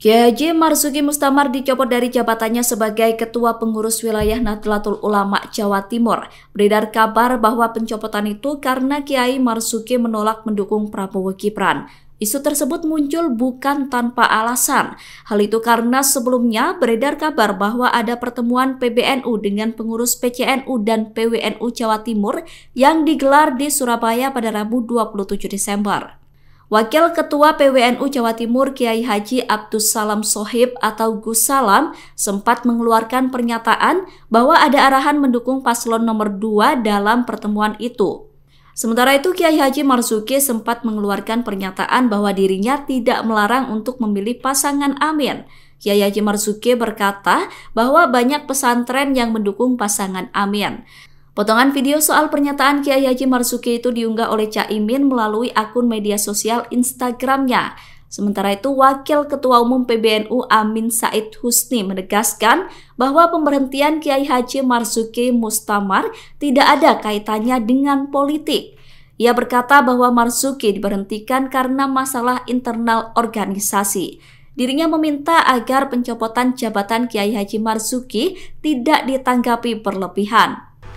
Kiai Marzuki Mustamar dicopot dari jabatannya sebagai Ketua Pengurus Wilayah Nahdlatul Ulama Jawa Timur. Beredar kabar bahwa pencopotan itu karena Kiai Marzuki menolak mendukung Prabowo Gibran. Isu tersebut muncul bukan tanpa alasan. Hal itu karena sebelumnya beredar kabar bahwa ada pertemuan PBNU dengan pengurus PCNU dan PWNU Jawa Timur yang digelar di Surabaya pada Rabu 27 Desember. Wakil Ketua PWNU Jawa Timur Kiai Haji Abdus Salam Sohib atau Gus Salam sempat mengeluarkan pernyataan bahwa ada arahan mendukung paslon nomor 2 dalam pertemuan itu. Sementara itu Kiai Haji Marzuki sempat mengeluarkan pernyataan bahwa dirinya tidak melarang untuk memilih pasangan Amin. Kiai Haji Marzuki berkata bahwa banyak pesantren yang mendukung pasangan Amin. Potongan video soal pernyataan Kiai Haji Marzuki itu diunggah oleh Cak Imin melalui akun media sosial Instagramnya. Sementara itu, Wakil Ketua Umum PBNU Amin Said Husni menegaskan bahwa pemberhentian Kiai Haji Marzuki Mustamar tidak ada kaitannya dengan politik. Ia berkata bahwa Marzuki diberhentikan karena masalah internal organisasi. Dirinya meminta agar pencopotan jabatan Kiai Haji Marzuki tidak ditanggapi berlebihan.